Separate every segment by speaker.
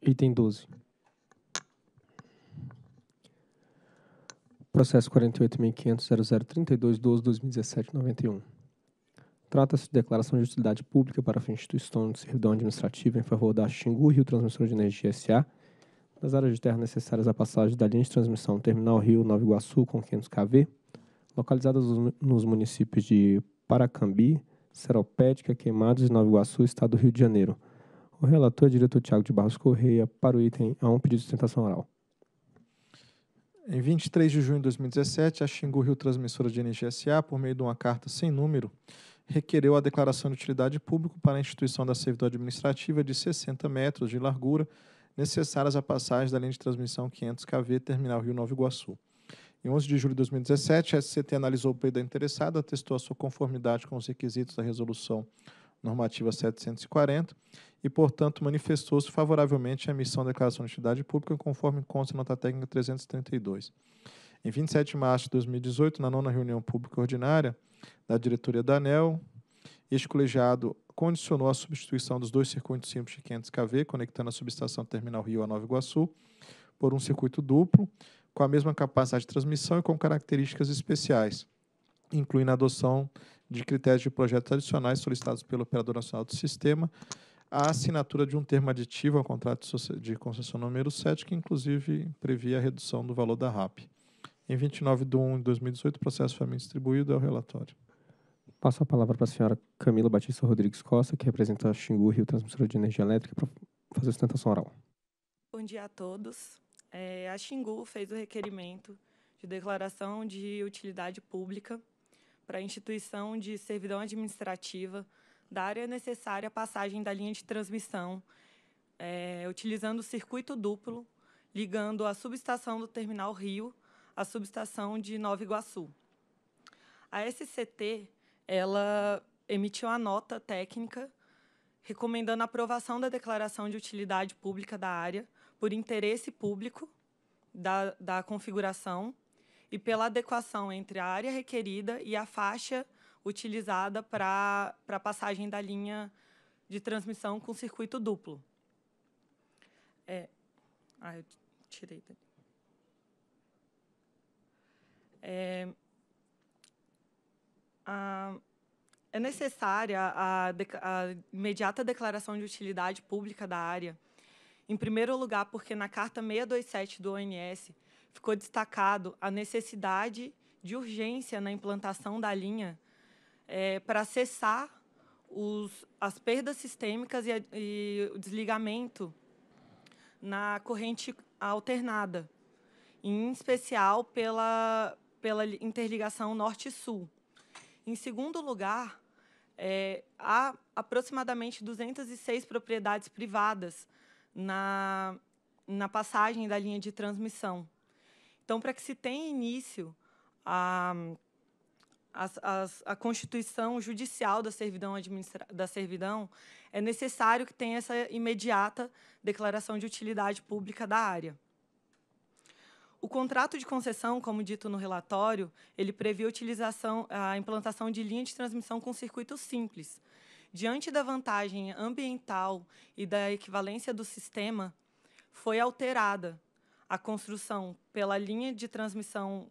Speaker 1: Item 12. Processo 48.500.0032.12.2017.91. Trata-se de declaração de utilidade pública para a instituição de servidão administrativa em favor da Xingu Rio Transmissora de Energia S.A., nas áreas de terra necessárias à passagem da linha de transmissão Terminal Rio Nova Iguaçu com 500 kV, localizadas nos municípios de Paracambi, Seropédica, Queimados e Nova Iguaçu, Estado do Rio de Janeiro – o relator, diretor Tiago de Barros Correia, para o item a um pedido de sustentação oral.
Speaker 2: Em 23 de junho de 2017, a Xingu Rio Transmissora de Energia SA, por meio de uma carta sem número, requereu a declaração de utilidade pública para a instituição da servidão administrativa de 60 metros de largura necessárias à passagem da linha de transmissão 500 kV Terminal Rio Nova Iguaçu. Em 11 de julho de 2017, a SCT analisou o pedido da interessada, atestou a sua conformidade com os requisitos da Resolução Normativa 740 e, portanto, manifestou-se favoravelmente à emissão da Declaração de Utilidade Pública, conforme consta nota técnica 332. Em 27 de março de 2018, na nona reunião pública ordinária da diretoria da ANEL, este colegiado condicionou a substituição dos dois circuitos simples de 500 kV, conectando a subestação Terminal Rio a Nova Iguaçu, por um circuito duplo, com a mesma capacidade de transmissão e com características especiais, incluindo a adoção de critérios de projetos adicionais solicitados pelo Operador Nacional do Sistema, a assinatura de um termo aditivo ao contrato de concessão número 7, que inclusive previa a redução do valor da RAP. Em 29 de 1 de 2018, o processo foi distribuído é o relatório. Passo a palavra para a senhora Camila Batista Rodrigues Costa, que representa a Xingu Rio Transmissora de Energia Elétrica, para fazer a sustentação
Speaker 1: oral.
Speaker 3: Bom dia a todos. É, a Xingu fez o requerimento de declaração de utilidade pública para a instituição de servidão administrativa da área necessária à passagem da linha de transmissão, é, utilizando o circuito duplo, ligando a subestação do Terminal Rio à subestação de Nova Iguaçu. A SCT ela emitiu a nota técnica recomendando a aprovação da declaração de utilidade pública da área por interesse público da, da configuração e pela adequação entre a área requerida e a faixa utilizada para a passagem da linha de transmissão com circuito duplo. É, ah, eu tirei dali. É, a, é necessária a, a imediata declaração de utilidade pública da área, em primeiro lugar, porque na Carta 627 do ONS ficou destacado a necessidade de urgência na implantação da linha é, para cessar os, as perdas sistêmicas e, a, e o desligamento na corrente alternada, em especial pela, pela interligação norte-sul. Em segundo lugar, é, há aproximadamente 206 propriedades privadas na, na passagem da linha de transmissão. Então, para que se tenha início a as, as, a constituição judicial da servidão, da servidão, é necessário que tenha essa imediata declaração de utilidade pública da área. O contrato de concessão, como dito no relatório, ele previa a, utilização, a implantação de linha de transmissão com circuito simples. Diante da vantagem ambiental e da equivalência do sistema, foi alterada a construção pela linha de transmissão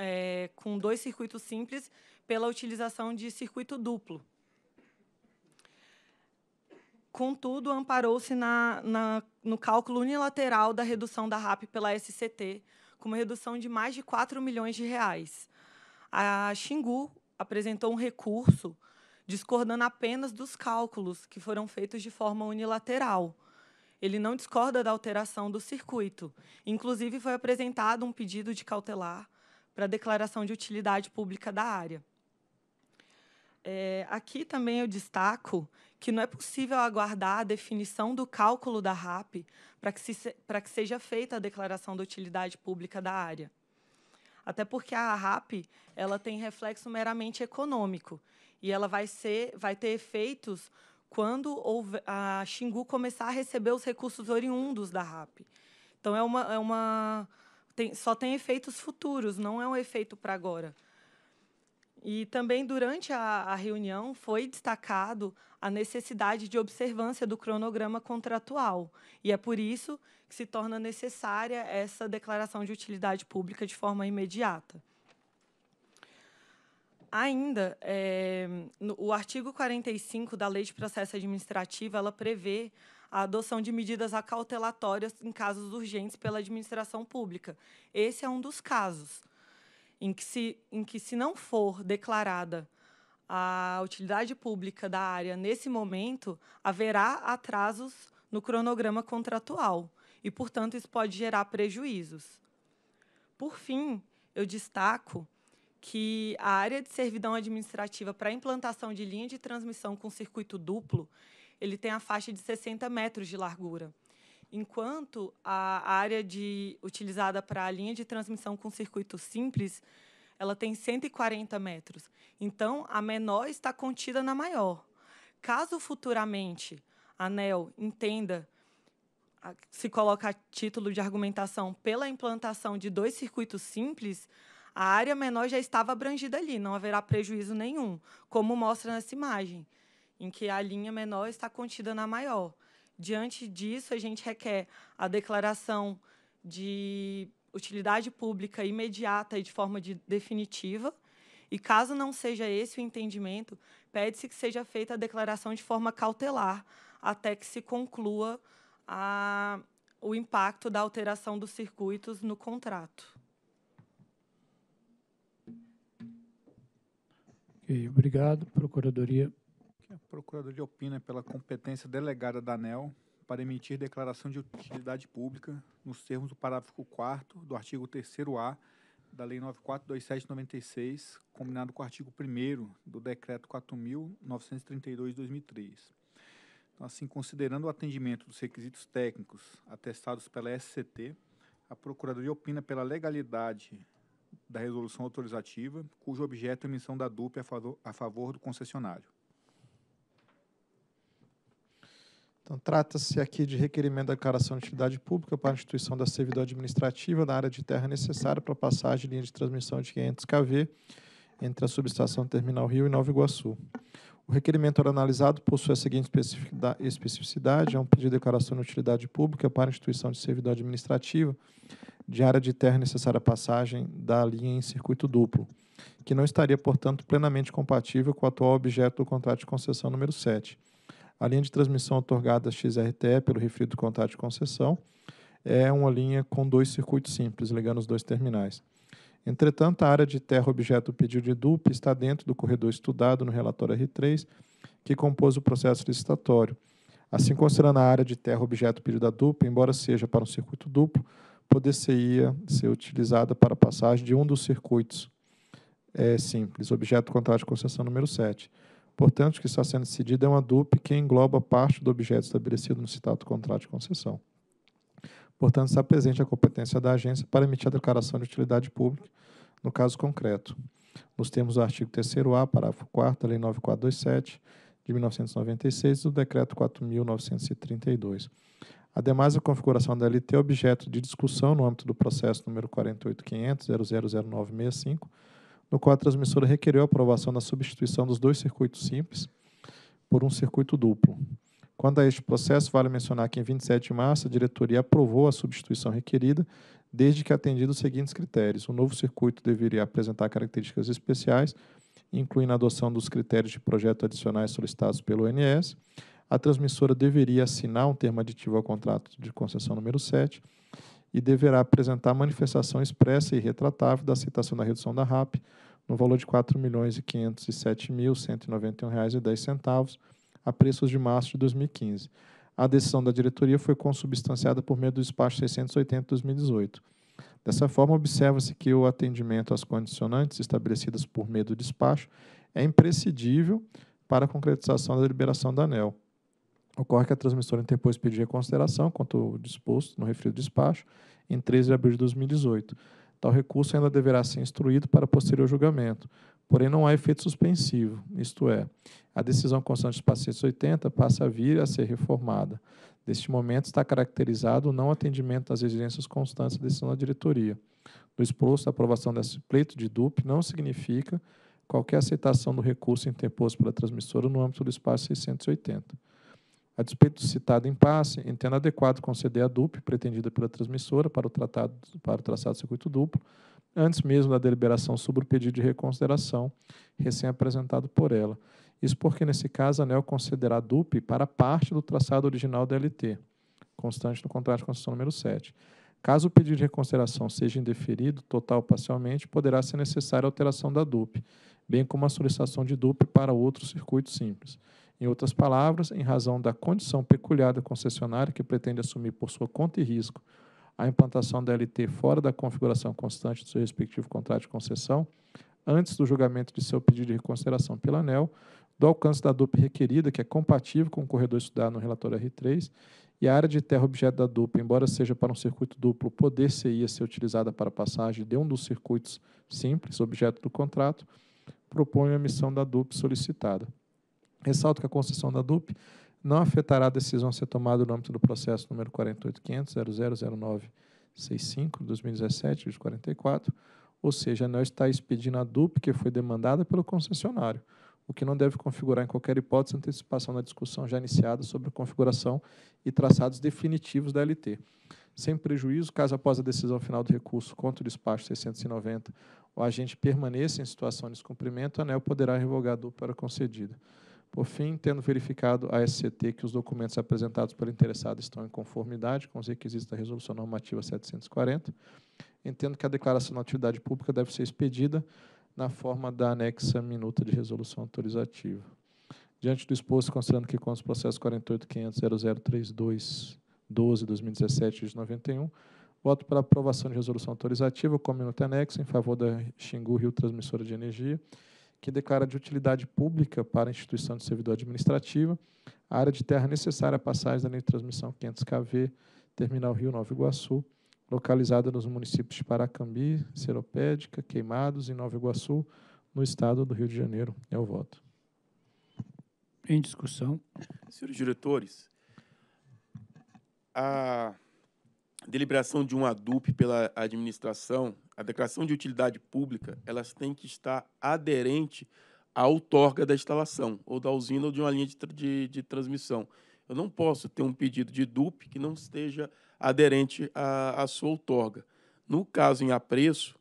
Speaker 3: é, com dois circuitos simples pela utilização de circuito duplo. Contudo, amparou-se na, na, no cálculo unilateral da redução da RAP pela SCT, com uma redução de mais de 4 milhões de reais. A Xingu apresentou um recurso discordando apenas dos cálculos que foram feitos de forma unilateral. Ele não discorda da alteração do circuito. Inclusive, foi apresentado um pedido de cautelar para a declaração de utilidade pública da área. É, aqui também eu destaco que não é possível aguardar a definição do cálculo da RAP para que, se, que seja feita a declaração de utilidade pública da área. Até porque a RAP ela tem reflexo meramente econômico e ela vai, ser, vai ter efeitos quando a Xingu começar a receber os recursos oriundos da RAP. Então, é uma, é uma tem, só tem efeitos futuros, não é um efeito para agora. E também durante a, a, reunião foi destacado a necessidade de observância do cronograma contratual. E é por isso que se torna necessária essa declaração de utilidade pública de forma imediata. Ainda, é, no, o artigo 45 da Lei de Processo Administrativo, ela prevê a adoção de medidas acautelatórias em casos urgentes pela administração pública. Esse é um dos casos em que se, em que se não for declarada a utilidade pública da área nesse momento, haverá atrasos no cronograma contratual e, portanto, isso pode gerar prejuízos. Por fim, eu destaco que a área de servidão administrativa para implantação de linha de transmissão com circuito duplo ele tem a faixa de 60 metros de largura, enquanto a área de, utilizada para a linha de transmissão com circuito simples ela tem 140 metros. Então, a menor está contida na maior. Caso futuramente a ANEL entenda, se coloca a título de argumentação pela implantação de dois circuitos simples, a área menor já estava abrangida ali, não haverá prejuízo nenhum, como mostra nessa imagem em que a linha menor está contida na maior. Diante disso, a gente requer a declaração de utilidade pública imediata e de forma de definitiva. E caso não seja esse o entendimento, pede-se que seja feita a declaração de forma cautelar até que se conclua a, o impacto da alteração dos circuitos no contrato.
Speaker 1: Okay, obrigado, Procuradoria
Speaker 2: que é, a Procuradoria opina pela competência delegada da ANEL para emitir declaração de utilidade pública nos termos do parágrafo 4 do artigo 3 a da Lei 9.427/96, combinado com o artigo 1 do Decreto 4.932 2003. Então, assim, considerando o atendimento dos requisitos técnicos atestados pela SCT, a Procuradoria opina pela legalidade da resolução autorizativa, cujo objeto é a emissão da DUP a favor, a favor do concessionário. Então, trata-se aqui de requerimento da declaração de utilidade pública para a instituição da servidão administrativa na área de terra necessária para passagem de linha de transmissão de 500 kV entre a subestação Terminal Rio e Nova Iguaçu. O requerimento era analisado possui a seguinte especificidade: é um pedido de declaração de utilidade pública para a instituição de servidão administrativa de área de terra necessária à passagem da linha em circuito duplo, que não estaria, portanto, plenamente compatível com o atual objeto do contrato de concessão número 7 a linha de transmissão otorgada XRTE pelo referido contrato de concessão é uma linha com dois circuitos simples, ligando os dois terminais. Entretanto, a área de terra objeto do pedido de DUP está dentro do corredor estudado no relatório R3, que compôs o processo licitatório. Assim, considerando a área de terra objeto pedido da DUP, embora seja para um circuito duplo, poderia ser utilizada para passagem de um dos circuitos é, simples, objeto do contrato de concessão número 7. Portanto, o que está sendo decidido é uma DUP que engloba parte do objeto estabelecido no citado contrato de concessão. Portanto, está presente a competência da agência para emitir a declaração de utilidade pública, no caso concreto. Nos termos do artigo 3A, parágrafo 4 da Lei 9427, de 1996 e do Decreto 4.932. Ademais, a configuração da LT é objeto de discussão no âmbito do processo número 48500000965 no qual a transmissora requereu a aprovação da substituição dos dois circuitos simples por um circuito duplo. Quanto a este processo, vale mencionar que em 27 de março a diretoria aprovou a substituição requerida, desde que atendido os seguintes critérios: o novo circuito deveria apresentar características especiais, incluindo a adoção dos critérios de projeto adicionais solicitados pelo ONS, a transmissora deveria assinar um termo aditivo ao contrato de concessão número 7 e deverá apresentar manifestação expressa e retratável da aceitação da redução da RAP no valor de R$ 4.507.191,10 a preços de março de 2015. A decisão da diretoria foi consubstanciada por meio do despacho 680/2018. Dessa forma, observa-se que o atendimento às condicionantes estabelecidas por meio do despacho é imprescindível para a concretização da deliberação da ANEL ocorre que a transmissora interpôs pedido de reconsideração, quanto disposto no referido despacho, em 13 de abril de 2018. Tal recurso ainda deverá ser instruído para posterior julgamento, porém não há efeito suspensivo, isto é, a decisão constante dos pacientes 80 passa a vir a ser reformada. Neste momento está caracterizado o não atendimento às exigências constantes da decisão da diretoria. Do exposto, a aprovação desse pleito de DUP não significa qualquer aceitação do recurso interposto pela transmissora no âmbito do espaço 680. A despeito do citado impasse, entendo adequado conceder a DUP pretendida pela transmissora para o, tratado, para o traçado do circuito duplo, antes mesmo da deliberação sobre o pedido de reconsideração recém-apresentado por ela. Isso porque, nesse caso, a ANEL concederá a DUP para parte do traçado original da LT, constante no contrato de concessão número 7. Caso o pedido de reconsideração seja indeferido, total ou parcialmente, poderá ser necessária a alteração da DUP, bem como a solicitação de DUP para outro circuito simples. Em outras palavras, em razão da condição peculiar da concessionária que pretende assumir por sua conta e risco a implantação da LT fora da configuração constante do seu respectivo contrato de concessão, antes do julgamento de seu pedido de reconsideração pela ANEL, do alcance da DUP requerida, que é compatível com o corredor estudado no relatório R3, e a área de terra objeto da DUP, embora seja para um circuito duplo, poder ia ser utilizada para passagem de um dos circuitos simples, objeto do contrato, propõe a emissão da DUP solicitada. Ressalto que a concessão da DUP não afetará a decisão a ser tomada no âmbito do processo número 48.500.000965, 2017, de 44, ou seja, não está expedindo a DUP que foi demandada pelo concessionário, o que não deve configurar em qualquer hipótese antecipação da discussão já iniciada sobre a configuração e traçados definitivos da LT. Sem prejuízo, caso após a decisão final do recurso contra o despacho 690, o agente permaneça em situação de descumprimento, a ANEL poderá revogar a DUP para concedida. Por fim, tendo verificado a SCT que os documentos apresentados pelo interessado estão em conformidade com os requisitos da Resolução Normativa 740, entendo que a declaração da atividade pública deve ser expedida na forma da anexa minuta de resolução autorizativa. Diante do exposto, considerando que com os processos 48.500.0032.12.2017 de 91, voto pela aprovação de resolução autorizativa com minuta anexa em favor da Xingu Rio Transmissora de Energia, que declara de utilidade pública para a instituição de servidor administrativa a área de terra necessária à passagem da linha de transmissão 500 kV, Terminal Rio Nova Iguaçu, localizada nos municípios de Paracambi, Seropédica, Queimados e Nova Iguaçu, no estado do Rio de Janeiro. É o voto. Em discussão.
Speaker 4: Senhores diretores, a deliberação de um ADUP pela administração a declaração de utilidade pública, elas têm que estar aderente à outorga da instalação, ou da usina, ou de uma linha de, de, de transmissão. Eu não posso ter um pedido de DUP que não esteja aderente à, à sua outorga. No caso em apreço,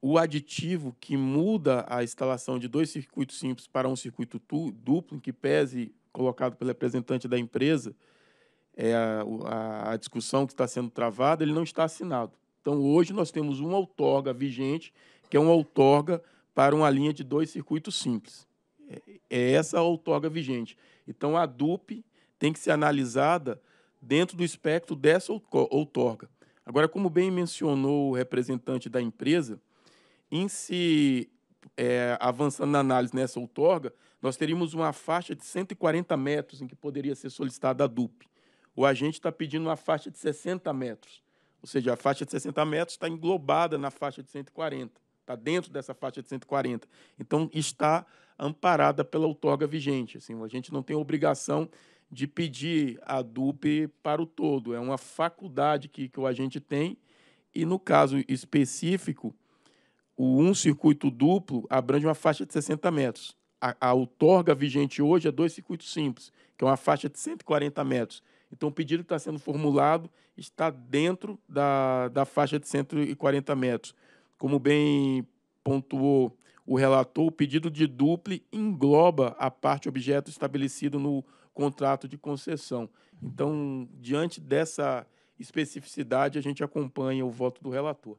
Speaker 4: o aditivo que muda a instalação de dois circuitos simples para um circuito duplo, em que pese colocado pelo representante da empresa, é a, a discussão que está sendo travada, ele não está assinado. Então, hoje nós temos uma outorga vigente, que é uma outorga para uma linha de dois circuitos simples. É, é essa a outorga vigente. Então, a DUP tem que ser analisada dentro do espectro dessa outorga. Agora, como bem mencionou o representante da empresa, em se é, avançando na análise nessa outorga, nós teríamos uma faixa de 140 metros em que poderia ser solicitada a DUP. O agente está pedindo uma faixa de 60 metros. Ou seja, a faixa de 60 metros está englobada na faixa de 140, está dentro dessa faixa de 140. Então, está amparada pela outorga vigente. Assim, a gente não tem obrigação de pedir a DUP para o todo. É uma faculdade que, que o agente tem e, no caso específico, o um circuito duplo abrange uma faixa de 60 metros. A, a outorga vigente hoje é dois circuitos simples, que é uma faixa de 140 metros. Então, o pedido que está sendo formulado está dentro da, da faixa de 140 metros. Como bem pontuou o relator, o pedido de duple engloba a parte objeto estabelecido no contrato de concessão. Então, diante dessa especificidade, a gente acompanha o voto do relator.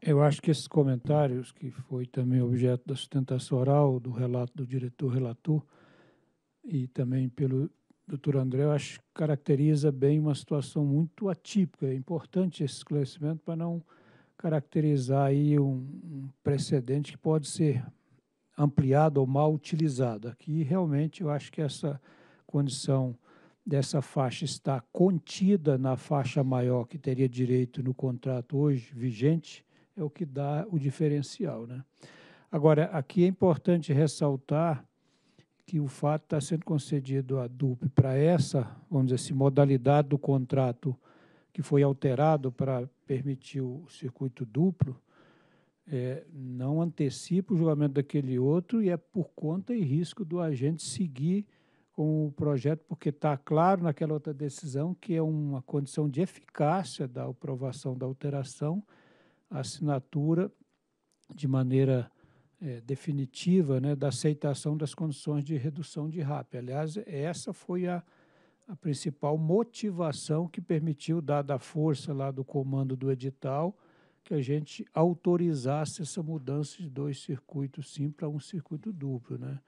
Speaker 1: Eu acho que esses comentários, que foi também objeto da sustentação oral do relato do diretor relator, e também pelo doutor André, eu acho que caracteriza bem uma situação muito atípica. É importante esse esclarecimento para não caracterizar aí um, um precedente que pode ser ampliado ou mal utilizado. Aqui, realmente, eu acho que essa condição dessa faixa está contida na faixa maior que teria direito no contrato hoje vigente, é o que dá o diferencial. Né? Agora, aqui é importante ressaltar que o fato está sendo concedido à DUP para essa, vamos dizer assim, modalidade do contrato que foi alterado para permitir o circuito duplo, é, não antecipa o julgamento daquele outro e é por conta e risco do agente seguir com o projeto, porque está claro naquela outra decisão que é uma condição de eficácia da aprovação da alteração, assinatura de maneira é, definitiva né, da aceitação das condições de redução de RAP. Aliás, essa foi a, a principal motivação que permitiu, dada a força lá do comando do edital, que a gente autorizasse essa mudança de dois circuitos sim para um circuito duplo. Né?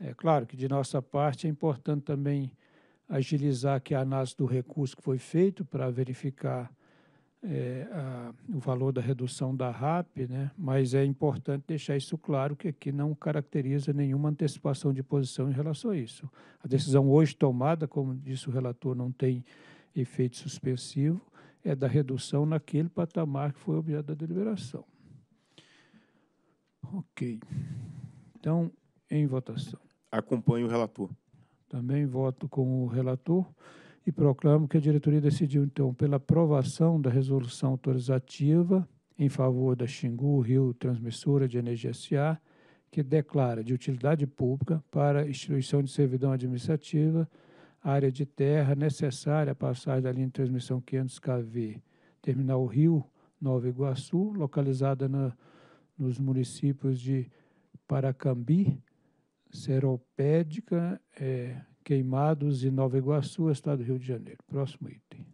Speaker 1: É claro que, de nossa parte, é importante também agilizar que a análise do recurso que foi feito para verificar é, a, o valor da redução da RAP, né? mas é importante deixar isso claro que aqui não caracteriza nenhuma antecipação de posição em relação a isso. A decisão hoje tomada, como disse o relator, não tem efeito suspensivo, é da redução naquele patamar que foi objeto da deliberação. Ok. Então, em
Speaker 4: votação. Acompanho o relator.
Speaker 1: Também voto com o relator e proclamo que a diretoria decidiu, então, pela aprovação da resolução autorizativa em favor da Xingu Rio Transmissora de Energia S.A., que declara de utilidade pública para instituição de servidão administrativa a área de terra necessária à passagem da linha de transmissão 500 kV Terminal Rio Nova Iguaçu, localizada na, nos municípios de Paracambi, Seropédica, é, Queimados e Nova Iguaçu, estado do Rio de Janeiro. Próximo item.